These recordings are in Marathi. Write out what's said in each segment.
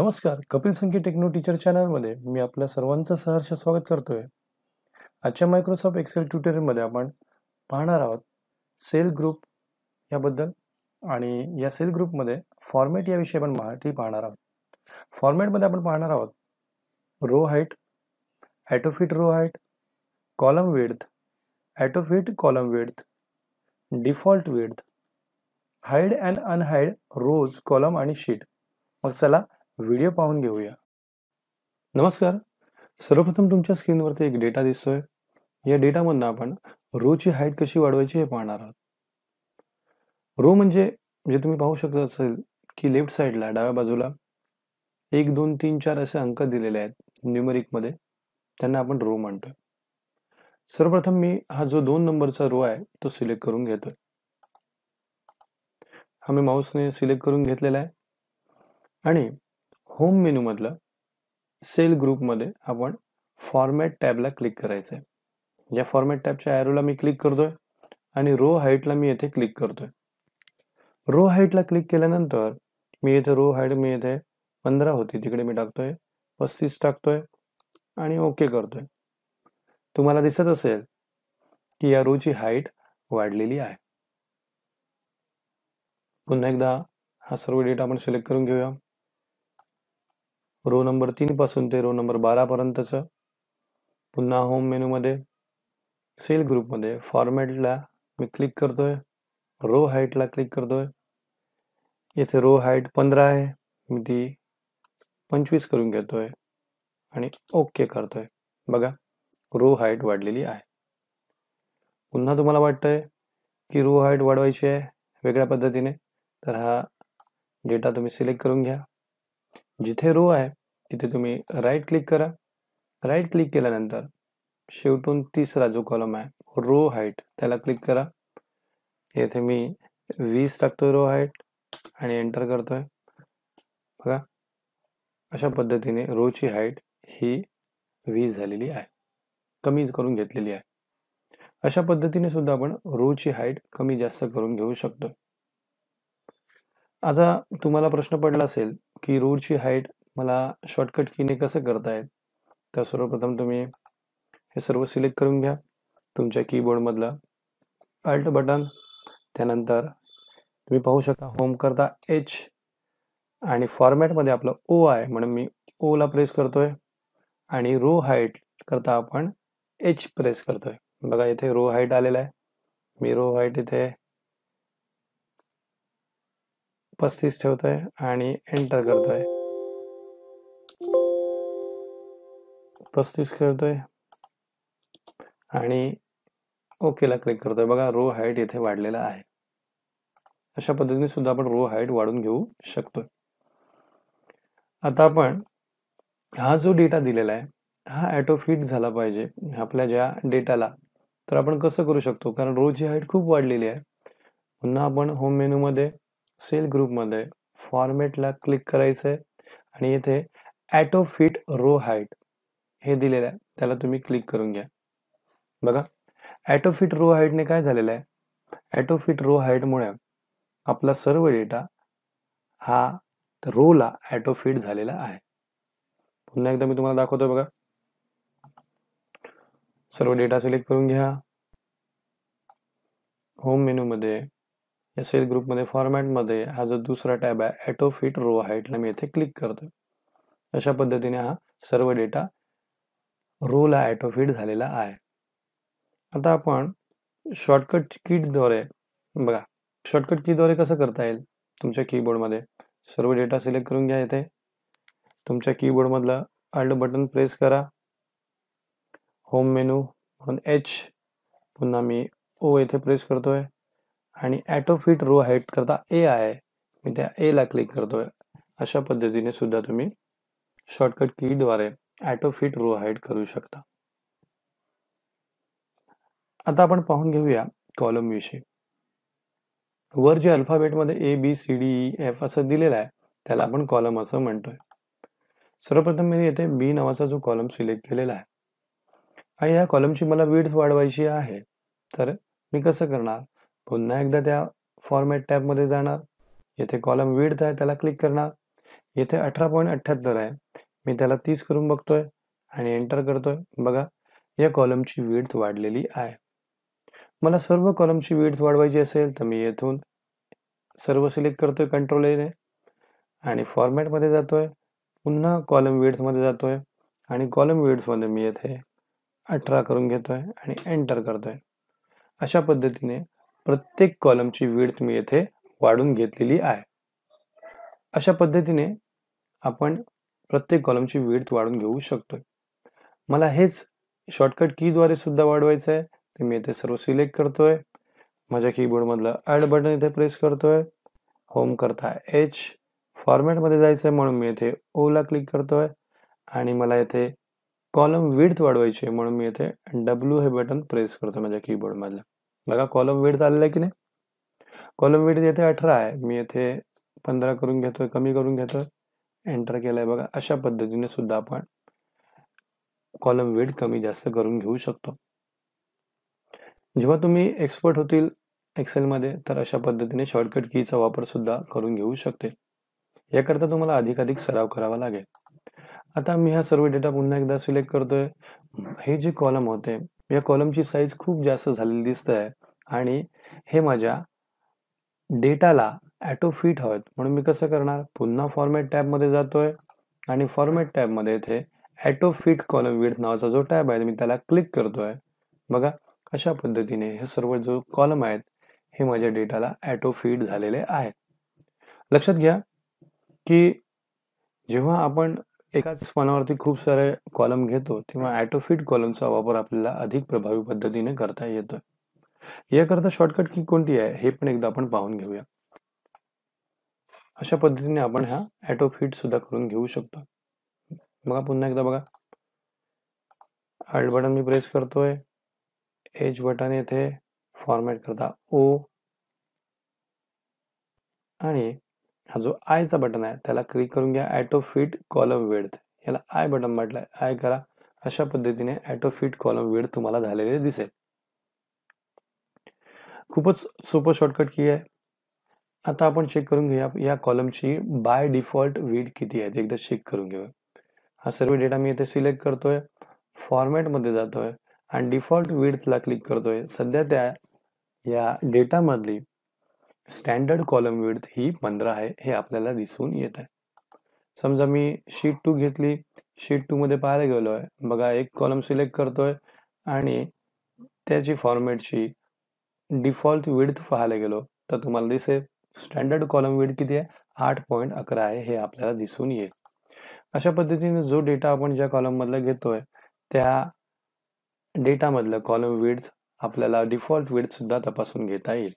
नमस्कार कपिल संकेत टेक्नो टीचर चॅनलमध्ये मी आपल्या सर्वांचं सहर्ष स्वागत आहे आजच्या मायक्रोसॉफ्ट एक्सेल ट्युटोरियलमध्ये आपण पाहणार आहोत सेल ग्रुप याबद्दल आणि या सेल ग्रुपमध्ये फॉर्मॅट याविषयी आपण माहिती पाहणार आहोत फॉर्मॅटमध्ये आपण पाहणार आहोत row height autofit row height column width autofit column width default width hide and unhide rows column आणि शीट मग चला व्हिडिओ पाहून घेऊया नमस्कार सर्वप्रथम तुमच्या स्क्रीनवरती एक डेटा दिसतोय या डेटामधनं आपण रोची हाईट कशी वाढवायची हे पाहणार आहोत रो म्हणजे जे तुम्ही पाहू शकत असेल की लेफ्ट साईडला डाव्या बाजूला एक दोन तीन चार असे अंक दिलेले आहेत न्यूमेरिकमध्ये त्यांना आपण रो म्हणतोय सर्वप्रथम मी हा जो दोन नंबरचा रो आहे तो सिलेक्ट करून घेतोय हा मी माऊसने सिलेक्ट करून घेतलेला आहे आणि होम मेनू मधलं सेल मध्ये आपण फॉर्मॅट टॅबला क्लिक करायचं आहे या फॉर्मॅट टॅबच्या ॲरोला मी क्लिक करतोय आणि रो हाईटला मी येथे क्लिक करतोय रो हाईटला क्लिक केल्यानंतर मी येथे रो हाईट मी येथे पंधरा होती तिकडे मी टाकतोय पस्तीस टाकतोय आणि ओके करतोय तुम्हाला दिसत असेल की या रोची हाईट वाढलेली आहे पुन्हा एकदा हा सर्व डेटा आपण सिलेक्ट करून घेऊया रो नंबर तीनपासून ते रो नंबर बारापर्यंतचं पुन्हा होम मेनूमध्ये सेल ग्रुपमध्ये फॉर्मॅटला मी क्लिक करतोय रो हाईटला क्लिक करतोय इथे रो हाईट पंधरा आहे मी ती पंचवीस करून घेतोय आणि ओके करतोय बघा रो हाईट वाढलेली आहे पुन्हा तुम्हाला वाटतंय की रो हाईट वाढवायची आहे वेगळ्या पद्धतीने तर हा डेटा तुम्ही सिलेक्ट करून घ्या जिथे रो आहे तिथे तुम्ही राईट क्लिक करा राईट क्लिक केल्यानंतर शेवटून तिसरा जो कॉलम आहे रो हाईट त्याला क्लिक करा येथे मी वीस टाकतोय रो हाईट आणि एंटर करतोय बघा अशा पद्धतीने रोची हाईट ही वीस झालेली आहे कमी करून घेतलेली आहे अशा पद्धतीने सुद्धा आपण रोची हाईट कमी जास्त करून घेऊ शकतो आता तुम्हाला प्रश्न पडला असेल की रोडची हाईट मला शॉर्टकट कीने कसं करता येईल तर सर्वप्रथम तुम्ही हे सर्व सिलेक्ट करून घ्या तुमच्या कीबोर्डमधलं अल्ट बटन त्यानंतर तुम्ही पाहू शकता होम करता एच आणि फॉर्मॅटमध्ये आपलं ओ आहे म्हणून मी ओला प्रेस करतोय आणि रो हाईट करता आपण एच प्रेस करतोय बघा इथे रो हाईट आलेला आहे मी रो हाईट इथे पस्तीस ठेवतोय आणि एंटर करतोय पस्तीस खेळतोय आणि ओकेला क्लिक करतोय बघा रो हाईट येथे वाढलेला आहे अशा पद्धतीने सुद्धा आपण रो हाईट वाढून घेऊ शकतो आता आपण हा जो डेटा दिलेला आहे हा ऍटो फिट झाला पाहिजे आपल्या ज्या डेटाला तर आपण कसं करू शकतो कारण रोची हाईट खूप वाढलेली आहे पुन्हा आपण होम मेनूमध्ये सेल ग्रुपमध्ये फॉर्मेटला क्लिक करायचं आहे आणि येथे ॲटो फिट रो हाईट हे दिलेलं आहे त्याला तुम्ही क्लिक करून घ्या बघा ॲटो फिट रो हाईटने काय झालेलं आहे ॲटो फिट रो हाईटमुळे आपला सर्व डेटा हा रोला ॲटो फिट झालेला आहे पुन्हा एकदा मी तुम्हाला दाखवतो बघा सर्व डेटा सिलेक्ट करून घ्या होम मेनूमध्ये एस एल ग्रुपमध्ये फॉर्मॅटमध्ये हा जो दुसरा टॅब आहे ॲटो फिट रो हाईटला मी येथे क्लिक करतो अशा पद्धतीने हा सर्व डेटा रोला ॲटोफिट फिट झालेला आहे आता आपण शॉर्टकट किटद्वारे बघा शॉर्टकट द्वारे कसं करता येईल तुमच्या कीबोर्डमध्ये सर्व डेटा सिलेक्ट करून घ्या इथे तुमच्या कीबोर्डमधलं अल्ट बटन प्रेस करा होम मेनू म्हणून एच पुन्हा मी ओ येथे प्रेस करतोय आणि ॲटोफिट रो हाईट करता ए आहे मी त्या एला क्लिक करतोय अशा पद्धतीने सुद्धा तुम्ही शॉर्टकट कीद्वारे ॲटोफिट रो हाईट करू शकता आता आपण पाहून घेऊया कॉलम विषयी वर जे अल्फाबेटमध्ये A B C D E F असं दिलेलं आहे त्याला आपण कॉलम असं म्हणतोय सर्वप्रथम मी येथे बी नावाचा जो कॉलम सिलेक्ट केलेला आहे आणि या कॉलमची मला विड्थ वाढवायची आहे तर मी कसं करणार पुन्हा एकदा त्या फॉर्मॅट टॅबमध्ये जाणार येथे कॉलम विड्थ आहे त्याला क्लिक करणार येथे अठरा पॉईंट अठ्ठ्याहत्तर आहे मी त्याला तीस करून बघतोय आणि एंटर करतोय बघा या कॉलमची विड्थ वाढलेली आहे मला सर्व कॉलमची विड्थ वाढवायची असेल तर मी येथून सर्व सिलेक्ट करतोय कंट्रोल येणे आणि फॉर्मॅटमध्ये जातोय पुन्हा कॉलम विड्थमध्ये जातोय आणि कॉलम विड्थमध्ये मी येथे अठरा करून घेतोय आणि एंटर करतोय अशा पद्धतीने प्रत्येक कॉलमची विड्थ मी येथे वाढून घेतलेली आहे अशा पद्धतीने आपण प्रत्येक कॉलमची विड्थ वाढून घेऊ शकतोय मला हेच शॉर्टकट कीद्वारे सुद्धा वाढवायचं आहे ते मी येथे सर्व सिलेक्ट करतोय माझ्या कीबोर्डमधलं ॲड बटन इथे प्रेस करतोय होम करता एच फॉर्मॅटमध्ये जायचं आहे म्हणून मी येथे ओला क्लिक करतोय आणि मला येथे कॉलम विड्थ वाढवायची आहे म्हणून मी इथे डब्ल्यू हे बटन प्रेस करतो माझ्या कीबोर्डमधलं बघा कॉलम वेड झालेला आहे की नाही कॉलम वेड येथे अठरा आहे मी येथे पंधरा करून घेतोय कमी करून घेतोय एंटर केलाय बघा अशा पद्धतीने सुद्धा आपण कॉलम वेड कमी जास्त करून घेऊ शकतो जेव्हा तुम्ही एक्सपर्ट होतील एक्सेलमध्ये तर अशा पद्धतीने शॉर्टकट कीचा वापर सुद्धा करून घेऊ शकते याकरता तुम्हाला अधिकाधिक सराव करावा लागेल आता मी हा सर्व डेटा पुन्हा एकदा सिलेक्ट करतोय हे जे कॉलम होते या कॉलमची साईज खूप जास्त झालेली दिसत आहे आणि हे माझ्या डेटाला ॲटो फिट हवेत म्हणून मी कसं करणार पुन्हा फॉर्मॅट टॅबमध्ये जातोय आणि फॉर्मॅट टॅबमध्ये इथे ॲटो फिट कॉलम विड्थ नावाचा जो टॅब आहे मी त्याला क्लिक करतोय बघा कशा पद्धतीने हे सर्व जो कॉलम आहेत हे माझ्या डेटाला ॲटो फिट झालेले आहेत लक्षात घ्या की जेव्हा आपण एकाच पानावरती खूप सारे कॉलम घेतो तेव्हा फिट कॉलमचा वापर आपल्याला अधिक प्रभावी पद्धतीने करता येतो याकरता शॉर्टकट की कोणती आहे हे पण एकदा आपण पाहून घेऊया अशा पद्धतीने आपण हा ऍटो फिट सुद्धा करून घेऊ शकतो बघा पुन्हा एकदा बघा अल्ट बटन मी प्रेस करतोय एज बटन येथे फॉर्मॅट करता ओ आणि हा जो आयचा बटन आहे त्याला क्लिक करून घ्या ऍटो फिट कॉलम वेड याला आय बटन म्हटलं आय करा अशा पद्धतीने ऍटो फिट कॉलम वेड तुम्हाला झालेले दिसेल खूपच सोपं शॉर्टकट की आहे आता आपण चेक करून घेऊया या कॉलमची बाय डिफॉल्ट वीड किती आहे ते एकदा चेक करून घेऊया हा सर्व डेटा मी इथे सिलेक्ट करतोय फॉर्मॅटमध्ये जातोय आणि डिफॉल्ट विडथला क्लिक करतोय सध्या त्या या डेटामधली स्टँडर्ड कॉलम विड्थ ही पंधरा आहे हे आपल्याला दिसून येत आहे समजा मी शीट टू घेतली शीट टूमध्ये पाहायला गेलो आहे बघा एक कॉलम सिलेक्ट करतोय आणि त्याची फॉर्मॅटची डिफॉल्ट विड्थ पाहायला गेलो तर तुम्हाला दिसेल स्टँडर्ड कॉलम विड किती आहे आठ पॉईंट अकरा आहे हे आपल्याला दिसून येईल अशा पद्धतीने जो डेटा आपण ज्या कॉलम मधला घेतोय त्या डेटामधलं कॉलम विड्थ आपल्याला डिफॉल्ट वेड सुद्धा तपासून घेता येईल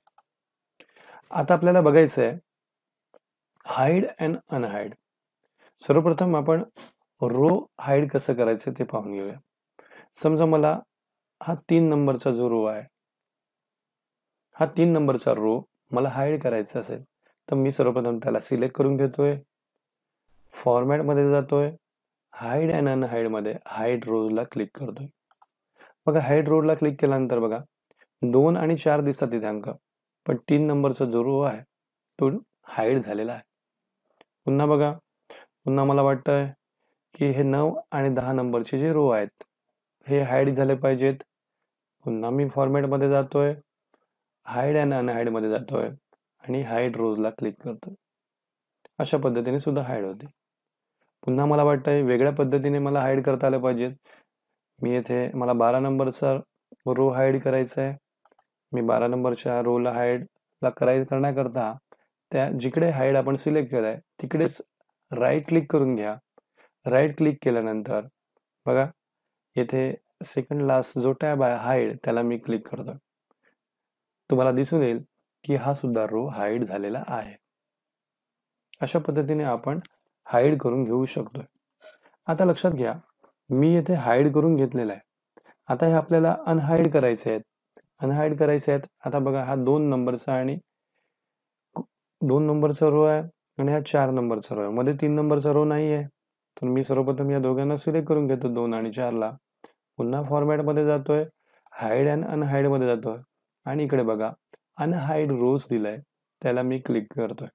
आता आपल्याला बघायचं आहे हाईड अँड अनहायड सर्वप्रथम आपण रो हाईड कसं करायचं ते पाहून घेऊया समजा मला हा तीन नंबरचा जो रो आहे हा तीन नंबरचा रो मला हाईड करायचा असेल तर मी सर्वप्रथम त्याला सिलेक्ट करून घेतोय फॉर्मॅटमध्ये जातोय हाईड अँड अनहाईडमध्ये हाईड रोजला क्लिक करतोय बघा हाईड रोडला क्लिक केल्यानंतर बघा दोन आणि चार दिसतात तिथे अंक पण तीन नंबरचा जो रो आहे तो हाईड झालेला आहे पुन्हा बघा पुन्हा मला वाटतंय की हे नऊ आणि दहा नंबरचे जे रो आहेत हे हाईड झाले पाहिजेत पुन्हा मी फॉर्मॅटमध्ये जातोय हाईड अँड अनहायडमध्ये जातो आहे आणि हायड रोजला क्लिक करतो अशा पद्धतीने सुद्धा हायड होते पुन्हा मला वाटतं वेगळ्या पद्धतीने मला हायड करता आलं पाहिजेत मी येथे मला बारा नंबरचा रो हायड करायचा आहे मी बारा नंबरच्या रोला हायडला कराय करण्याकरता त्या जिकडे हायड आपण सिलेक्ट केलं आहे तिकडेच राईट क्लिक करून घ्या राईट क्लिक केल्यानंतर बघा येथे सेकंड लास्ट जो टॅब आहे हायड त्याला मी क्लिक करतो तुम्हाला दिसून येईल की हा सुद्धा रो हाईड झालेला आहे अशा पद्धतीने आपण हाईड करून घेऊ शकतोय आता लक्षात घ्या मी येथे हाईड करून घेतलेला आहे आता हे आपल्याला अनहाईड करायचे आहेत अनहाईड करायचे आहेत आता बघा हा दोन नंबरचा आणि दोन नंबरचा रो आहे आणि हा चार नंबरचा रो आहे मध्ये तीन नंबरचा रो नाही आहे तर मी सर्वप्रथम या दोघांना सिलेक्ट करून घेतो दोन आणि चारला पुन्हा फॉर्मॅटमध्ये जातोय हाईड अँड मध्ये जातोय आणि इकडे बघा अनहायड रोज दिलाय त्याला मी क्लिक करतोय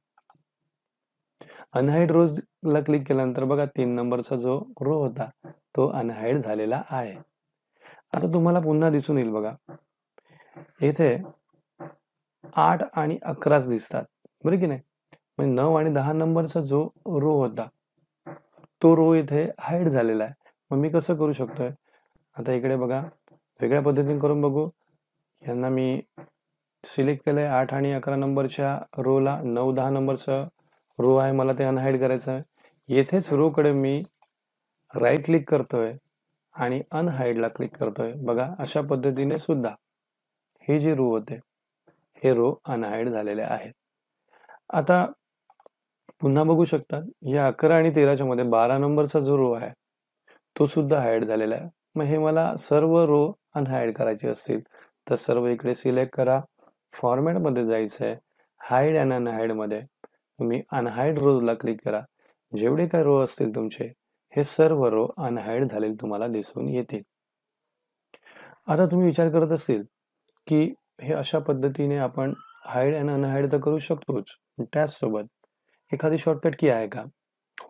अनहाईड रोज ला क्लिक केल्यानंतर बघा तीन नंबरचा जो रो होता तो अनहायड झालेला आहे आता तुम्हाला पुन्हा दिसून येईल बघा येथे आठ आणि अकराच दिसतात बरं की नाही म्हणजे नऊ आणि दहा नंबरचा जो रो होता तो रो इथे हाईड झालेला आहे मग मी कसं करू शकतोय आता इकडे बघा वेगळ्या पद्धतीने करून बघू यांना मी सिलेक्ट केलंय आठ आणि अकरा नंबरच्या रोला नऊ दहा नंबरचा रो आहे मला ते अनहाईड करायचं आहे येथेच रोकडे मी राईट क्लिक करतोय आणि अनहाईडला क्लिक करतोय बघा अशा पद्धतीने सुद्धा हे जे रो होते हे रो अनहाईड झालेले आहेत आता पुन्हा बघू शकता या अकरा आणि तेराच्या मध्ये बारा नंबरचा जो रो आहे तो सुद्धा हाईड झालेला आहे मग हे मला सर्व रो अनहाईड करायचे असतील तर सर्व इकडे सिलेक्ट करा फॉर्मॅटमध्ये जायचं आहे हाईड अँड अनहाईडमध्ये तुम्ही अनहाईड रोजला क्लिक करा जेवढे काय रो असतील तुमचे हे सर्व रो अनहाईड झालेले तुम्हाला दिसून येतील आता तुम्ही विचार करत असतील की हे अशा पद्धतीने आपण हाईड अँड अनहाईड तर करू शकतोच त्याचसोबत एखादी शॉर्टकट की आहे का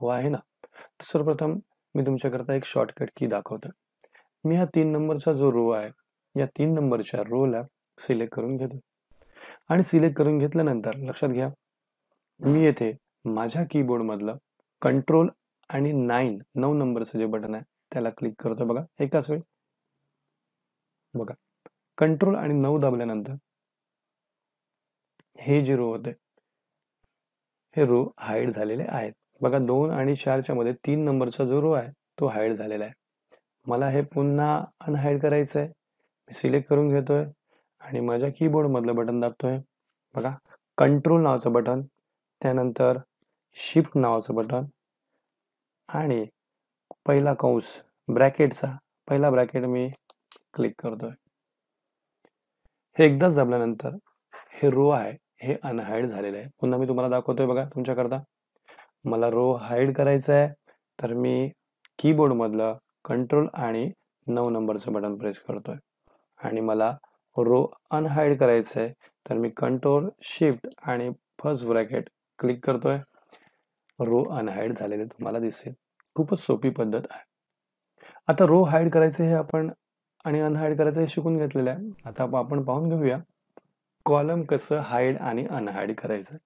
हो आहे ना तर सर्वप्रथम मी तुमच्याकरता एक शॉर्टकट की दाखवतो मी हा तीन नंबरचा जो रो आहे या तीन नंबरच्या रोला सिलेक्ट करून घेतो आणि सिलेक्ट करून घेतल्यानंतर लक्षात घ्या मी येथे माझ्या मधलं कंट्रोल आणि नाईन नऊ नंबरचं जे बटन आहे त्याला क्लिक करतो बघा एकाच वेळी बघा कंट्रोल आणि नऊ दाबल्यानंतर हे जे रो होते हे रो हाईड झालेले आहेत बघा दोन आणि चारच्या मध्ये तीन नंबरचा जो रो आहे तो हाईड झालेला आहे मला हे पुन्हा अनहाईड करायचं आहे मी सिलेक्ट करून घेतोय आणि माझ्या मधलं बटन दाबतोय बघा कंट्रोल नावाचं बटन त्यानंतर शिफ्ट नावाचं बटन आणि पहिला कंस ब्रॅकेटचा पहिला ब्रॅकेट मी क्लिक करतोय हे एकदाच दाबल्यानंतर हे रो आहे हे अनहाईड झालेलं आहे पुन्हा मी तुम्हाला दाखवतोय बघा तुमच्याकरता मला रो हाईड करायचं आहे तर मी कीबोर्डमधलं कंट्रोल आणि नऊ नंबरचं बटन प्रेस करतोय आणि मला रो अनहाईड करायचं आहे तर मी कंट्रोल शिफ्ट आणि फर्स्ट ब्रॅकेट क्लिक करतोय रो अनहाईड झालेले तुम्हाला दिसेल खूपच सोपी पद्धत आहे आता रो हाईड करायचं हे आपण आणि अनहाईड करायचं हे शिकून घेतलेलं आहे आता आपण पाहून घेऊया कॉलम कसं हाईड आणि अनहाईड करायचं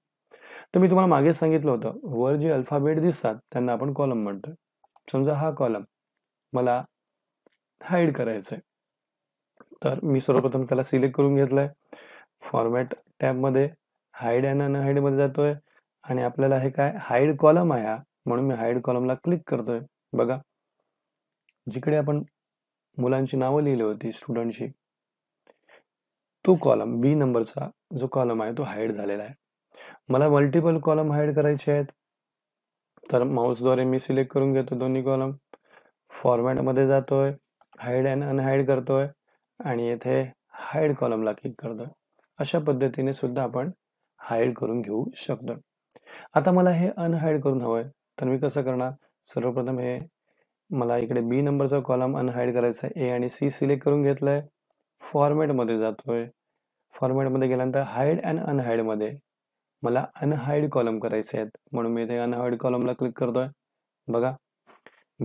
तर मी तुम्हाला मागे सांगितलं होतं वर जे अल्फाबेट दिसतात त्यांना आपण कॉलम म्हणतोय समजा हा कॉलम मला हाईड करायचं आहे तर मी सर्वप्रथम त्याला सिलेक्ट करून घेतलाय फॉर्मॅट टॅबमध्ये हाईड अँड मध्ये जातोय आणि आपल्याला हे काय हाईड कॉलम आहे म्हणून मी हाईड कॉलमला क्लिक करतोय बघा जिकडे आपण मुलांची नावं लिहिली होती स्टुडंटची तो कॉलम बी नंबरचा जो कॉलम आहे तो हाईड झालेला आहे मला मल्टिपल कॉलम हाईड करायचे आहेत तर माऊसद्वारे मी सिलेक्ट करून घेतो दोन्ही कॉलम फॉर्मॅटमध्ये जातोय हाईड अँड अनहाईड करतोय आणि येथे हाईड कॉलमला क्लिक करतो अशा पद्धतीने सुद्धा आपण हाईड करून घेऊ शकतो आता मला हे अनहाईड करून हवंय तर मी कसं करणार सर्वप्रथम हे मला इकडे बी नंबरचा कॉलम अनहाईड करायचा आहे ए आणि सी सिलेक्ट करून घेतलंय फॉर्मॅटमध्ये जातोय फॉर्मॅटमध्ये गेल्यानंतर हाईड अँड अनहाईडमध्ये मला अनहाईड कॉलम करायचे आहेत म्हणून मी इथे अनहाईड कॉलमला क्लिक करतोय बघा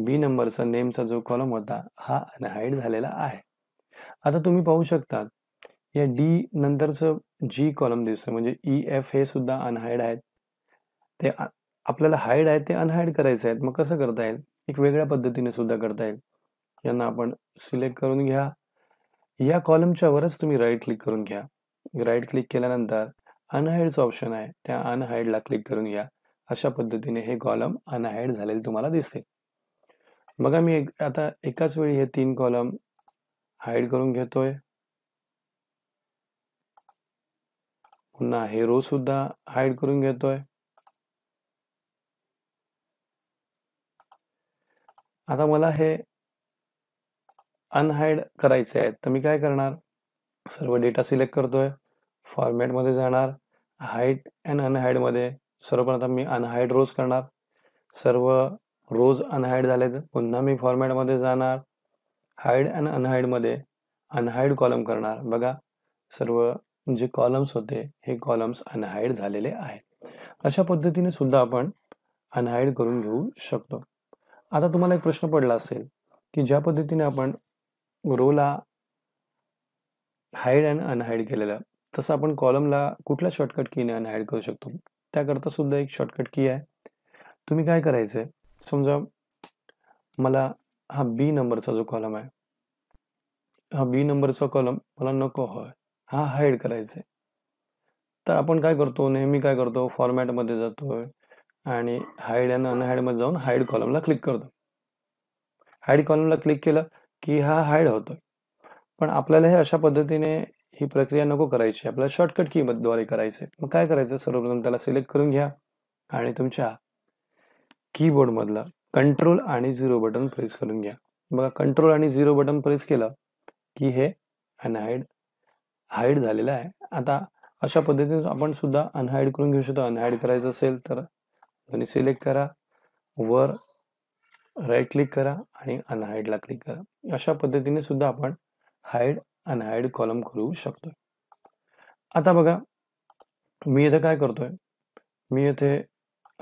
बी नंबरचा नेमचा जो कॉलम होता हा अनहाईड झालेला आहे आता तुम्ही पाहू शकता या डी नंतरचं जी कॉलम दिसतं म्हणजे ई e, एफ हे सुद्धा अनहायड आहेत ते आपल्याला हायड आहेत ते अनहायड करायचे आहेत मग कसं करता येईल एक वेगळ्या पद्धतीने सुद्धा करता येईल यांना आपण सिलेक्ट करून घ्या या कॉलमच्या वरच तुम्ही राईट क्लिक करून घ्या राईट क्लिक केल्यानंतर अनहायडचं ऑप्शन आहे त्या अनहायडला क्लिक करून घ्या अशा पद्धतीने हे कॉलम अनहायड झालेले तुम्हाला दिसते बघा मी एक आता एकाच वेळी हे तीन कॉलम हाईड करून घेतोय पुन्हा हे रो सुद्धा हाईड करून घेतोय आता मला हे अनहाईड करायचे आहेत तर मी काय करणार सर्व डेटा सिलेक्ट करतोय मध्ये जाणार हाईट अँड मध्ये सर्वप्रथम मी अनहाईड रोज करणार सर्व रोज अनहाईड झाले तर पुन्हा मी फॉर्मॅटमध्ये जाणार हायड अँड अनहायडमध्ये अनहाईड कॉलम करणार बघा सर्व जे कॉलम्स होते हे कॉलम्स अनहायड झालेले आहेत अशा पद्धतीने सुद्धा आपण अनहाईड करून घेऊ शकतो आता तुम्हाला एक प्रश्न पडला असेल की ज्या पद्धतीने आपण रोला हायड अँड अनहायड केलेला तसं आपण कॉलमला कुठला शॉर्टकट कीने अनहायड करू शकतो त्याकरता सुद्धा एक शॉर्टकट की आहे तुम्ही काय करायचं समजा मला हा बी नंबरचा जो कॉलम आहे हा बी नंबरचा कॉलम मला नको हवाय हा हाईड करायचा आहे तर आपण काय करतो नेहमी काय करतो फॉर्मॅटमध्ये जातोय आणि हाईड आणि अनहाईडमध्ये जाऊन हाईड कॉलमला क्लिक करतो हाईड कॉलमला क्लिक केलं की हा हाईड होतोय पण आपल्याला हे अशा पद्धतीने ही प्रक्रिया नको करायची आपल्याला शॉर्टकट की द्वारे करायचे मग काय करायचं सर्वप्रथम त्याला सिलेक्ट करून घ्या आणि तुमच्या कीबोर्डमधला कंट्रोल आणि झिरो बटन प्रेस करून घ्या बघा कंट्रोल आणि झिरो बटन प्रेस केलं की हे अनहाईड हाईड झालेलं आहे आता अशा पद्धतीने आपण सुद्धा अनहाईड करून घेऊ शकतो अनहाईड करायचं असेल तर दोन्ही सिलेक्ट करा वर राईट क्लिक करा आणि अनहाईडला क्लिक करा अशा पद्धतीने सुद्धा आपण हाईड अनहाईड कॉलम करू शकतो आता बघा मी इथे काय करतोय मी इथे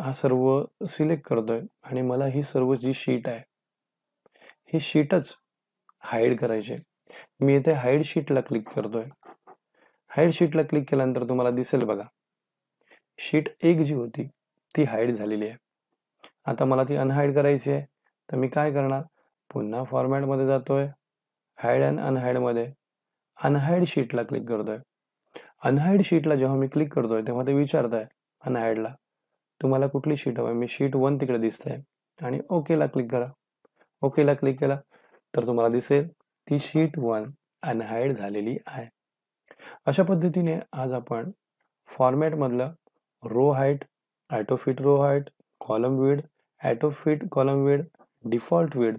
हा सर्व सिलेक्ट करतोय आणि मला ही सर्व जी शीट आहे ही शीटच हाईड करायची मी इथे हाईड शीटला क्लिक करतोय हाईड शीटला क्लिक केल्यानंतर तुम्हाला दिसेल बघा शीट एक जी होती ती हाईड झालेली आहे आता मला ती अनहाईड करायची आहे तर मी काय करणार पुन्हा फॉर्मॅटमध्ये जातोय हाईड अँड अनहाईडमध्ये अनहाईड शीटला क्लिक करतोय अनहाईड शीटला जेव्हा मी क्लिक करतोय तेव्हा ते विचारत आहे अनहाईडला तुम्हाला कुठली शीट हवी मी शीट वन तिकडे दिसत आहे आणि ओकेला क्लिक करा ओकेला क्लिक केला तर तुम्हाला दिसेल ती शीट वन अनहायड झालेली आहे अशा पद्धतीने आज आपण फॉर्मॅटमधलं row height autofit row height column width autofit column विड डिफॉल्ट विड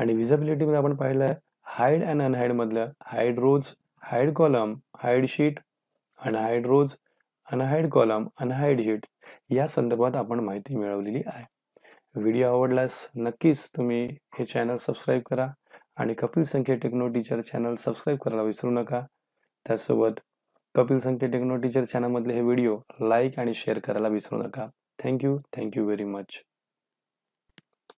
आणि विजिबिलिटीमध्ये आपण पाहिलं आहे हाईड अँड अनहाईडमधलं hide rows hide column hide sheet unhide rows unhide column unhide sheet या संदर्भात आपण माहिती मिळवलेली आहे व्हिडिओ आवडल्यास नक्कीच तुम्ही हे चॅनल सबस्क्राईब करा आणि कपिल संख्ये टेक्नो टीचर चॅनल सबस्क्राईब करायला विसरू नका त्यासोबत कपिल संख्ये टेक्नो टीचर चॅनलमधले हे व्हिडिओ लाईक आणि शेअर करायला विसरू नका थँक्यू थँक्यू व्हेरी मच